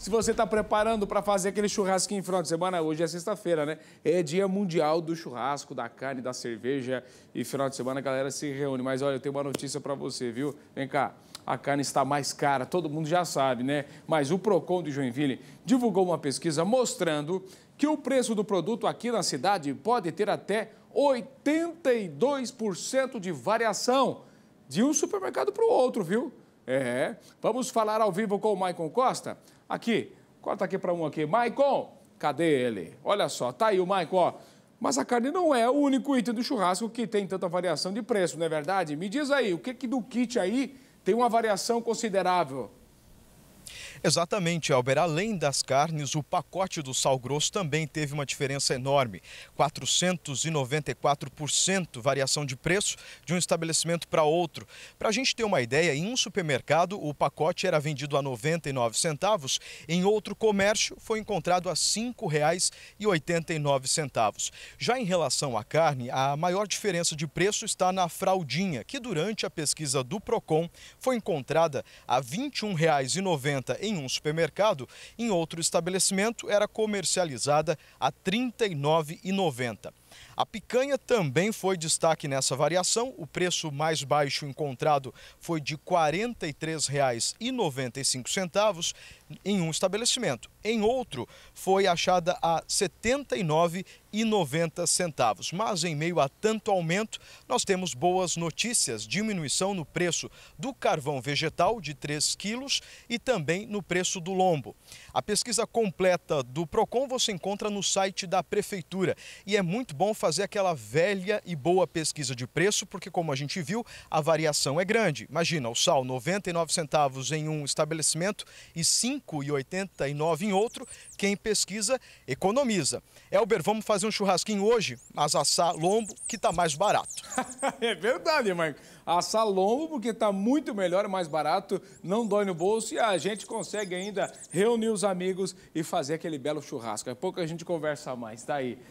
Se você está preparando para fazer aquele churrasquinho em final de semana, hoje é sexta-feira, né? É dia mundial do churrasco, da carne, da cerveja e final de semana a galera se reúne. Mas olha, eu tenho uma notícia para você, viu? Vem cá, a carne está mais cara, todo mundo já sabe, né? Mas o Procon de Joinville divulgou uma pesquisa mostrando que o preço do produto aqui na cidade pode ter até 82% de variação de um supermercado para o outro, viu? É. Vamos falar ao vivo com o Maicon Costa? Aqui, corta aqui para um aqui. Maicon, cadê ele? Olha só, tá aí o Maicon, ó. Mas a carne não é o único item do churrasco que tem tanta variação de preço, não é verdade? Me diz aí, o que, que do kit aí tem uma variação considerável? Exatamente, Albert. Além das carnes, o pacote do sal grosso também teve uma diferença enorme. 494% variação de preço de um estabelecimento para outro. Para a gente ter uma ideia, em um supermercado o pacote era vendido a 99 centavos, em outro comércio foi encontrado a R$ 5,89. Já em relação à carne, a maior diferença de preço está na fraldinha, que durante a pesquisa do Procon foi encontrada a R$ 21,90 em em um supermercado, em outro estabelecimento era comercializada a R$ 39,90. A picanha também foi destaque nessa variação. O preço mais baixo encontrado foi de R$ 43,95 em um estabelecimento. Em outro, foi achada a R$ 79,90. Mas em meio a tanto aumento, nós temos boas notícias. Diminuição no preço do carvão vegetal de 3 quilos e também no preço do lombo. A pesquisa completa do PROCON você encontra no site da Prefeitura e é muito bom fazer aquela velha e boa pesquisa de preço, porque como a gente viu, a variação é grande. Imagina, o sal 99 centavos em um estabelecimento e 5,89 em outro. Quem pesquisa economiza. Elber, vamos fazer um churrasquinho hoje, mas assar lombo que está mais barato. é verdade, mãe Assar lombo porque está muito melhor, mais barato, não dói no bolso e a gente consegue ainda reunir os amigos e fazer aquele belo churrasco. Daqui a pouco a gente conversa mais, tá aí.